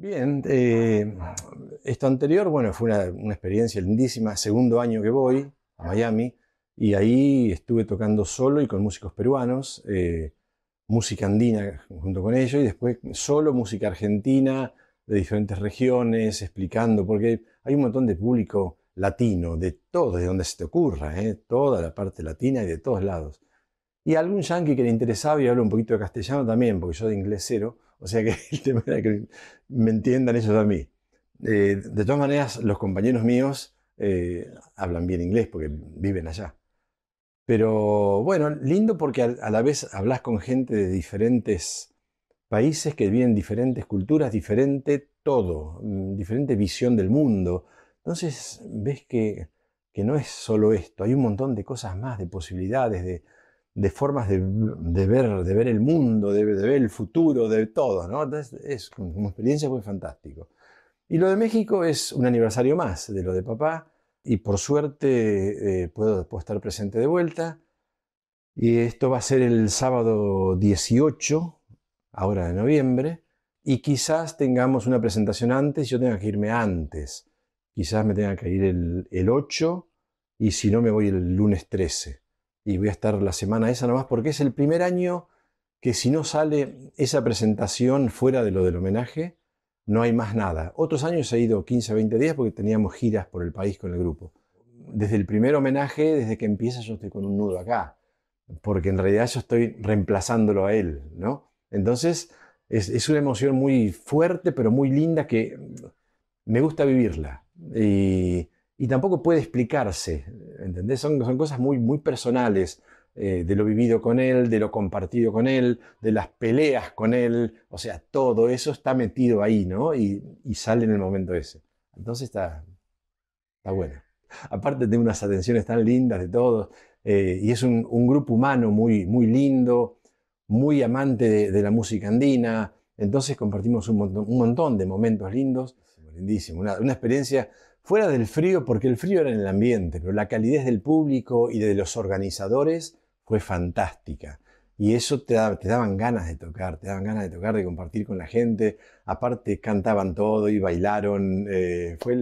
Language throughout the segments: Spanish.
Bien, eh, esto anterior, bueno, fue una, experiencia lindísima, segundo año que voy a Miami y ahí estuve tocando solo y con músicos peruanos, eh, música andina junto con ellos y después solo música argentina de diferentes regiones, explicando, porque hay un montón de público latino, de todo, de donde se te ocurra, eh, toda la parte latina y de todos lados. Y algún yankee que le interesaba y habla un poquito de castellano también, porque yo de inglés cero, o sea que el tema era que me entiendan ellos a mí. Eh, de todas maneras, los compañeros míos eh, hablan bien inglés porque viven allá. Pero bueno, lindo porque a la vez hablas con gente de diferentes países que viven diferentes culturas, diferente todo, mm, diferente visión del mundo. Entonces ves que, que no es solo esto, hay un montón de cosas más, de posibilidades, de, de formas de, ver, de ver el mundo, de, ver el futuro, de todo, es como experiencia muy fantástico. Y lo de México es un aniversario más de lo de papá, y por suerte eh, puedo, estar presente de vuelta. Y esto va a ser el sábado 18, ahora de noviembre, y quizás tengamos una presentación antes, yo tenga que irme antes. Quizás me tenga que ir el, el 8 y si no me voy el lunes 13 y voy a estar la semana esa nomás porque es el primer año que si no sale esa presentación fuera de lo del homenaje, no hay más nada. Otros años he ido 15, 20 días porque teníamos giras por el país con el grupo. Desde el primer homenaje, desde que empieza, yo estoy con un nudo acá, porque en realidad yo estoy reemplazándolo a él, ¿no? Entonces, es, es una emoción muy fuerte, pero muy linda que me gusta vivirla. Y, y tampoco puede explicarse ¿entendés? Son, cosas muy, muy personales. Eh, de lo vivido con él, de lo compartido con él, de las peleas con él, o sea, todo eso está metido ahí, ¿no? Y, sale en el momento ese. Entonces está, está bueno. Aparte de unas atenciones tan lindas de todos, eh, y es un, grupo humano muy, muy lindo, muy amante de, la música andina, entonces compartimos un montón de momentos lindos lindísimo. Una, experiencia fuera del frío, porque el frío era en el ambiente, pero la calidez del público y de los organizadores fue fantástica. Y eso te, te daban ganas de tocar, te daban ganas de tocar, de compartir con la gente. Aparte cantaban todo y bailaron. Eh, fue,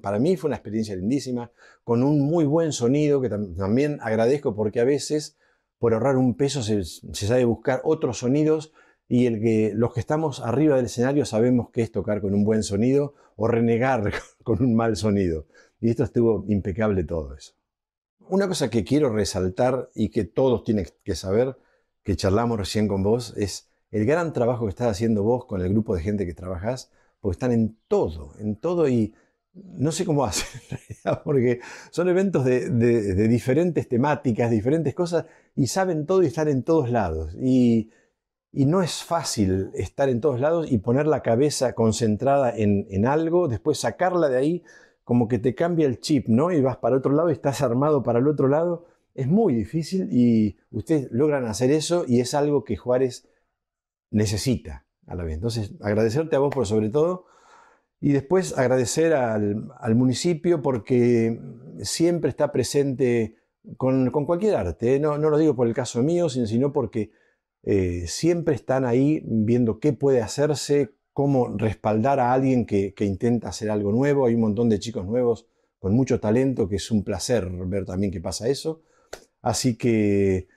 para mí fue una experiencia lindísima, con un muy buen sonido que también agradezco porque a veces por ahorrar un peso se, se, sabe buscar otros sonidos y el que, los que estamos arriba del escenario sabemos que es tocar con un buen sonido o renegar con un mal sonido. Y esto estuvo impecable todo eso. Una cosa que quiero resaltar y que todos tienen que saber, que charlamos recién con vos, es el gran trabajo que estás haciendo vos con el grupo de gente que trabajas porque están en todo, en todo y no sé cómo hacen, porque son eventos de, diferentes temáticas, diferentes cosas, y saben todo y están en todos lados. Y y no es fácil estar en todos lados y poner la cabeza concentrada en, algo, después sacarla de ahí, como que te cambia el chip, ¿no? Y vas para otro lado y estás armado para el otro lado. Es muy difícil y ustedes logran hacer eso y es algo que Juárez necesita a la vez. Entonces, agradecerte a vos por sobre todo y después agradecer al, municipio porque siempre está presente con, cualquier arte. ¿eh? No, no lo digo por el caso mío, sino porque eh, siempre están ahí viendo qué puede hacerse, cómo respaldar a alguien que, intenta hacer algo nuevo. Hay un montón de chicos nuevos con mucho talento, que es un placer ver también que pasa eso. Así que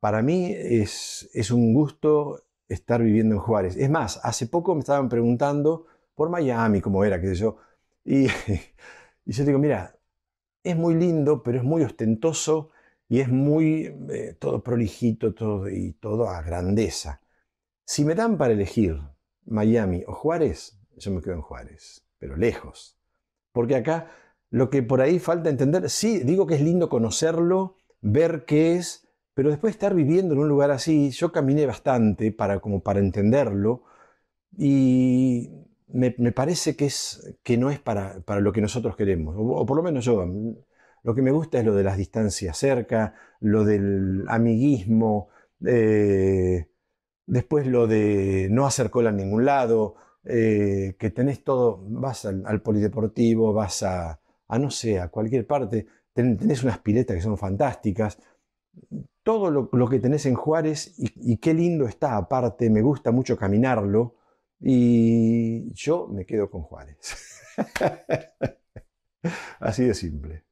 para mí es, es un gusto estar viviendo en Juárez. Es más, hace poco me estaban preguntando por Miami, cómo era, qué sé yo. Y, y yo digo, mira, es muy lindo, pero es muy ostentoso y es muy eh, todo prolijito todo, y todo a grandeza. Si me dan para elegir Miami o Juárez, yo me quedo en Juárez, pero lejos. Porque acá lo que por ahí falta entender, sí, digo que es lindo conocerlo, ver qué es, pero después estar viviendo en un lugar así, yo caminé bastante para, como para entenderlo y me, parece que, es, que no es para, para lo que nosotros queremos, o por lo menos yo, lo que me gusta es lo de las distancias cerca, lo del amiguismo, eh, después lo de no hacer cola en ningún lado, eh, que tenés todo, vas al, polideportivo, vas a, no sé, a cualquier parte, tenés unas piletas que son fantásticas, todo lo, que tenés en Juárez y, qué lindo está aparte, me gusta mucho caminarlo y yo me quedo con Juárez. Así de simple.